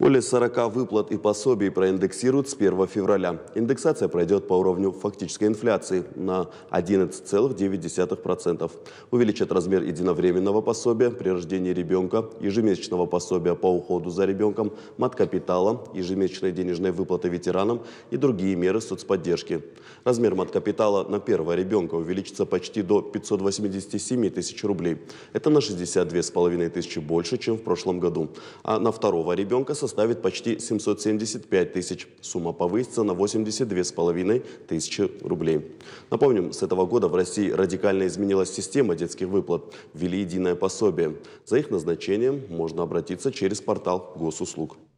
Более 40 выплат и пособий проиндексируют с 1 февраля. Индексация пройдет по уровню фактической инфляции на 11,9%. Увеличат размер единовременного пособия при рождении ребенка, ежемесячного пособия по уходу за ребенком, маткапитала, ежемесячной денежной выплаты ветеранам и другие меры соцподдержки. Размер маткапитала на первого ребенка увеличится почти до 587 тысяч рублей. Это на 62,5 тысячи больше, чем в прошлом году. А на второго ребенка со составит почти 775 тысяч. Сумма повысится на 82,5 тысячи рублей. Напомним, с этого года в России радикально изменилась система детских выплат. Ввели единое пособие. За их назначением можно обратиться через портал госуслуг.